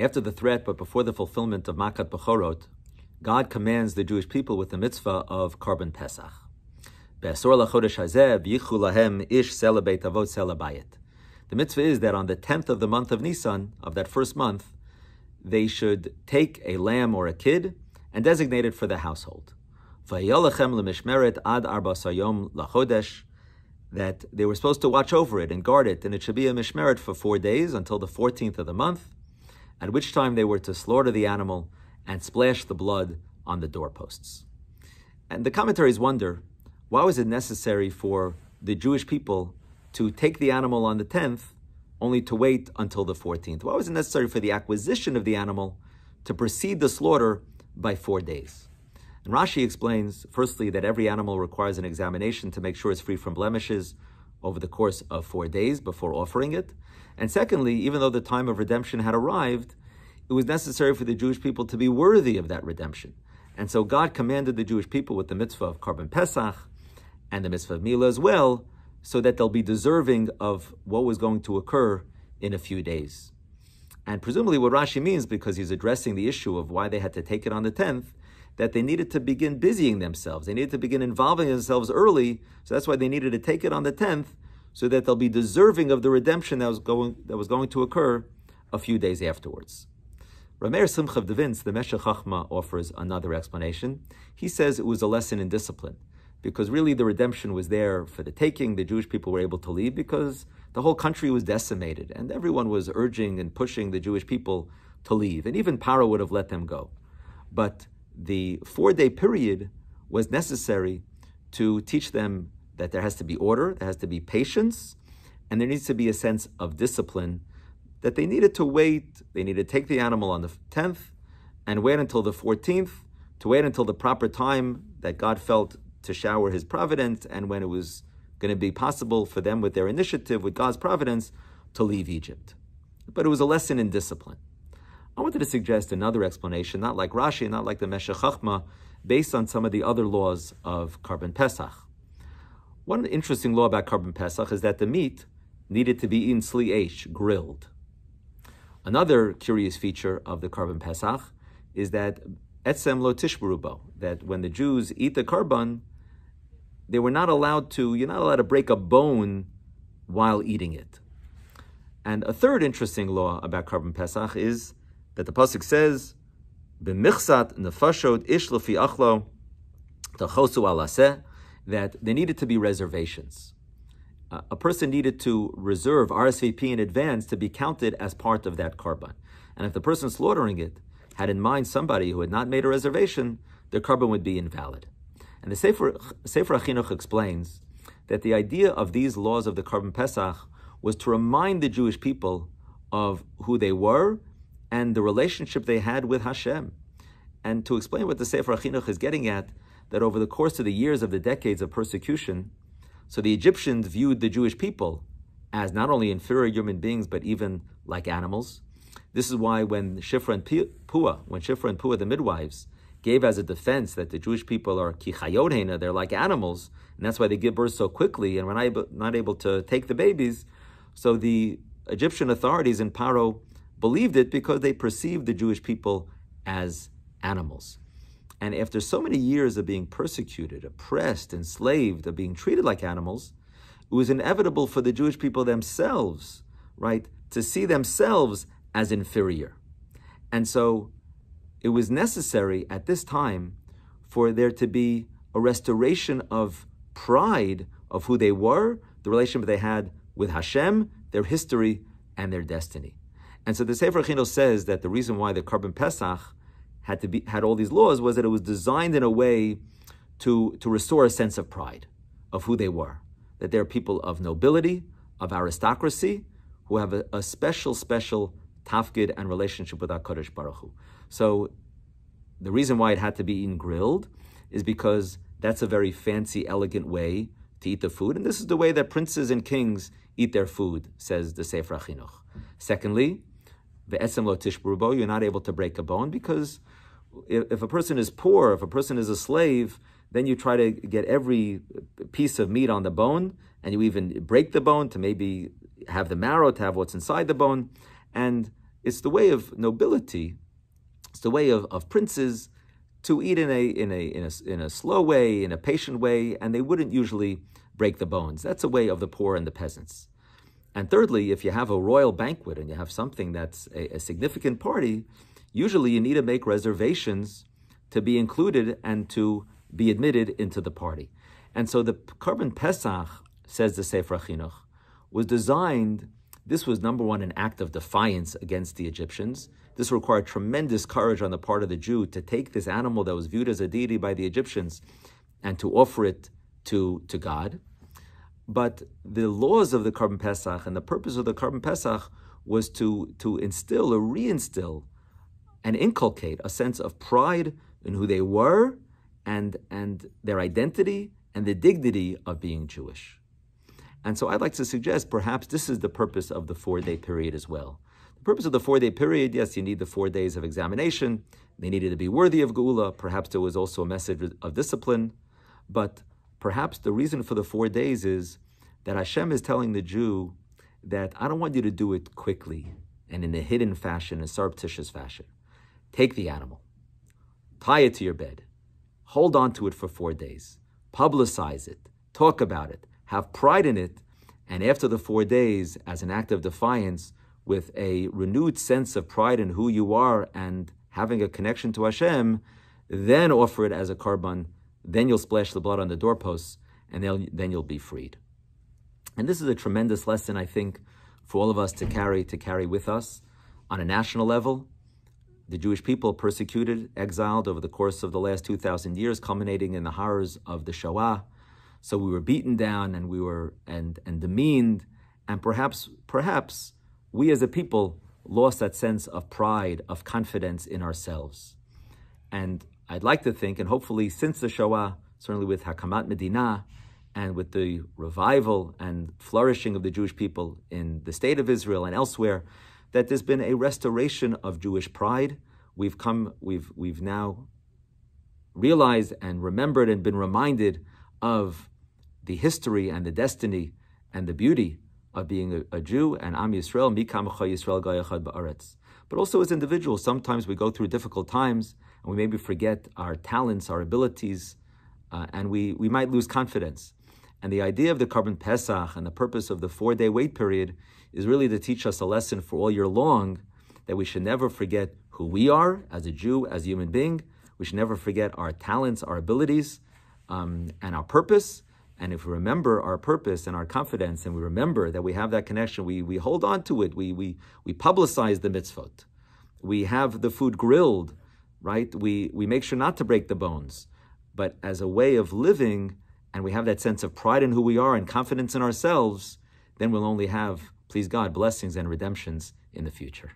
After the threat, but before the fulfillment of Makat Bechorot, God commands the Jewish people with the mitzvah of Karban Pesach. The mitzvah is that on the 10th of the month of Nisan, of that first month, they should take a lamb or a kid and designate it for the household. That they were supposed to watch over it and guard it, and it should be a mishmeret for four days until the 14th of the month at which time they were to slaughter the animal and splash the blood on the doorposts. And the commentaries wonder why was it necessary for the Jewish people to take the animal on the 10th only to wait until the 14th? Why was it necessary for the acquisition of the animal to precede the slaughter by four days? And Rashi explains, firstly, that every animal requires an examination to make sure it's free from blemishes, over the course of four days before offering it. And secondly, even though the time of redemption had arrived, it was necessary for the Jewish people to be worthy of that redemption. And so God commanded the Jewish people with the mitzvah of Karban Pesach and the mitzvah of Mila as well, so that they'll be deserving of what was going to occur in a few days. And presumably, what Rashi means, because he's addressing the issue of why they had to take it on the 10th, that they needed to begin busying themselves. They needed to begin involving themselves early. So that's why they needed to take it on the 10th so that they'll be deserving of the redemption that was going, that was going to occur a few days afterwards. Rameir Simchav Devins, the Meshech Chachma, offers another explanation. He says it was a lesson in discipline because really the redemption was there for the taking. The Jewish people were able to leave because the whole country was decimated and everyone was urging and pushing the Jewish people to leave. And even Paro would have let them go. But the four day period was necessary to teach them that there has to be order, there has to be patience, and there needs to be a sense of discipline. That they needed to wait, they needed to take the animal on the 10th and wait until the 14th, to wait until the proper time that God felt to shower his providence and when it was going to be possible for them with their initiative, with God's providence, to leave Egypt. But it was a lesson in discipline. I wanted to suggest another explanation, not like Rashi, not like the Meshech Chachma, based on some of the other laws of Carbon Pesach. One interesting law about Carbon Pesach is that the meat needed to be in sli'esh, grilled. Another curious feature of the Carbon Pesach is that etzem lo tishburubo, that when the Jews eat the carbon, they were not allowed to, you're not allowed to break a bone while eating it. And a third interesting law about Carbon Pesach is that the pasuk says, "B'michsat nefashot ish lefi achlo tachosu alaseh," that there needed to be reservations. Uh, a person needed to reserve RSVP in advance to be counted as part of that carbon. And if the person slaughtering it had in mind somebody who had not made a reservation, their carbon would be invalid. And the Sefer, Sefer Achinuch explains that the idea of these laws of the carbon Pesach was to remind the Jewish people of who they were and the relationship they had with Hashem. And to explain what the Sefer Achinuch is getting at, that over the course of the years of the decades of persecution, so the Egyptians viewed the Jewish people as not only inferior human beings, but even like animals. This is why when Shifra and Pua, when Shifra and Pua, the midwives, gave as a defense that the Jewish people are kichayodhena, they're like animals, and that's why they give birth so quickly and when i not able, not able to take the babies. So the Egyptian authorities in Paro believed it because they perceived the Jewish people as animals. And after so many years of being persecuted, oppressed, enslaved, of being treated like animals, it was inevitable for the Jewish people themselves, right, to see themselves as inferior. And so it was necessary at this time for there to be a restoration of pride of who they were, the relationship they had with Hashem, their history, and their destiny. And so the Sefer Chinuch says that the reason why the carbon pesach had to be had all these laws was that it was designed in a way to to restore a sense of pride of who they were, that they're people of nobility, of aristocracy, who have a, a special, special tafkid and relationship with HaKadosh Baruch Hu. So the reason why it had to be eaten grilled is because that's a very fancy, elegant way to eat the food. And this is the way that princes and kings eat their food, says the Sefer Chinuch. Secondly, Ve'esim lo tishburubo, you're not able to break a bone because if a person is poor, if a person is a slave, then you try to get every piece of meat on the bone, and you even break the bone to maybe have the marrow, to have what's inside the bone. And it's the way of nobility, it's the way of, of princes to eat in a, in, a, in, a, in a slow way, in a patient way, and they wouldn't usually break the bones. That's a way of the poor and the peasants. And thirdly, if you have a royal banquet and you have something that's a, a significant party, usually you need to make reservations to be included and to be admitted into the party. And so the carbon Pesach, says the Sefer Chinuch, was designed, this was number one, an act of defiance against the Egyptians. This required tremendous courage on the part of the Jew to take this animal that was viewed as a deity by the Egyptians and to offer it to, to God but the laws of the carbon Pesach and the purpose of the carbon Pesach was to, to instill or reinstill and inculcate a sense of pride in who they were and, and their identity and the dignity of being Jewish. And so I'd like to suggest perhaps this is the purpose of the four day period as well. The purpose of the four day period, yes, you need the four days of examination. They needed to be worthy of Geula. Perhaps there was also a message of discipline. But Perhaps the reason for the four days is that Hashem is telling the Jew that I don't want you to do it quickly and in a hidden fashion, a surreptitious fashion. Take the animal, tie it to your bed, hold on to it for four days, publicize it, talk about it, have pride in it, and after the four days, as an act of defiance, with a renewed sense of pride in who you are and having a connection to Hashem, then offer it as a karban. Then you'll splash the blood on the doorposts, and then you'll be freed. And this is a tremendous lesson, I think, for all of us to carry to carry with us on a national level. The Jewish people persecuted, exiled over the course of the last 2,000 years, culminating in the horrors of the Shoah. So we were beaten down and we were and and demeaned, and perhaps perhaps we as a people lost that sense of pride, of confidence in ourselves. And I'd like to think, and hopefully since the Shoah, certainly with Hakamat Medina, and with the revival and flourishing of the Jewish people in the state of Israel and elsewhere, that there's been a restoration of Jewish pride. We've come, we've, we've now realized and remembered and been reminded of the history and the destiny and the beauty of being a, a Jew and Am Yisrael, Mikam Yisrael Gayachad Ba'aretz. But also as individuals, sometimes we go through difficult times and we maybe forget our talents, our abilities, uh, and we, we might lose confidence. And the idea of the carbon pesach and the purpose of the four day wait period is really to teach us a lesson for all year long that we should never forget who we are as a Jew, as a human being. We should never forget our talents, our abilities, um, and our purpose. And if we remember our purpose and our confidence, and we remember that we have that connection, we, we hold on to it. We, we, we publicize the mitzvot. We have the food grilled right? We, we make sure not to break the bones, but as a way of living, and we have that sense of pride in who we are and confidence in ourselves, then we'll only have, please God, blessings and redemptions in the future.